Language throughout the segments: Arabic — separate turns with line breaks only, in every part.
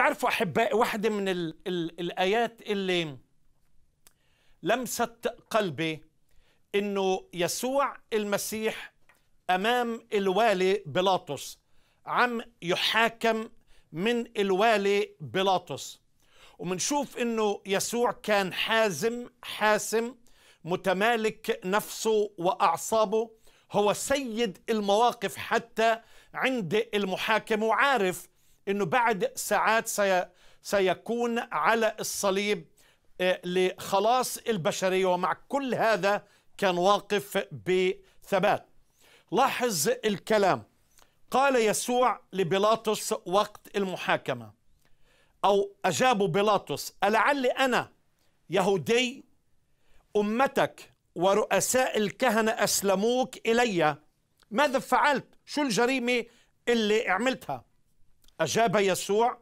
تعرفوا احبائي واحده من الـ الـ الايات اللي لمست قلبي انه يسوع المسيح امام الوالي بيلاطس عم يحاكم من الوالي بيلاطس ومنشوف انه يسوع كان حازم حاسم متمالك نفسه واعصابه هو سيد المواقف حتى عند المحاكم وعارف أنه بعد ساعات سي سيكون على الصليب آه، لخلاص البشرية ومع كل هذا كان واقف بثبات لاحظ الكلام قال يسوع لبيلاطس وقت المحاكمة أو أجابوا بيلاطس ألعل أنا يهودي أمتك ورؤساء الكهنة أسلموك إلي ماذا فعلت شو الجريمة اللي عملتها أجاب يسوع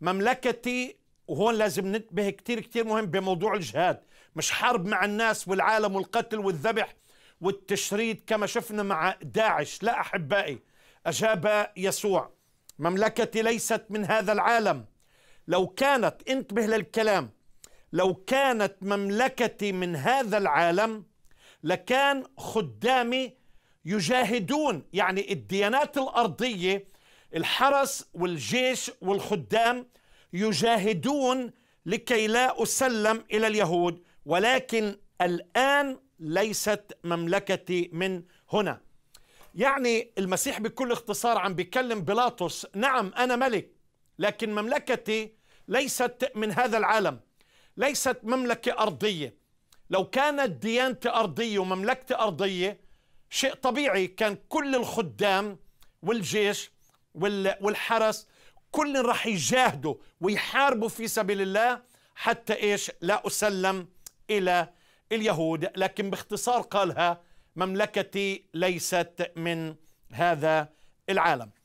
مملكتي وهون لازم ننتبه كتير كتير مهم بموضوع الجهاد مش حرب مع الناس والعالم والقتل والذبح والتشريد كما شفنا مع داعش لا أحبائي أجاب يسوع مملكتي ليست من هذا العالم لو كانت انتبه للكلام لو كانت مملكتي من هذا العالم لكان خدامي يجاهدون يعني الديانات الأرضية الحرس والجيش والخدام يجاهدون لكي لا اسلم الى اليهود ولكن الان ليست مملكتي من هنا يعني المسيح بكل اختصار عم بيكلم بيلاطس نعم انا ملك لكن مملكتي ليست من هذا العالم ليست مملكه ارضيه لو كانت ديانتي ارضيه ومملكتي ارضيه شيء طبيعي كان كل الخدام والجيش والحرس كل راح يجاهدوا ويحاربوا في سبيل الله حتى ايش لا اسلم الى اليهود لكن باختصار قالها مملكتي ليست من هذا العالم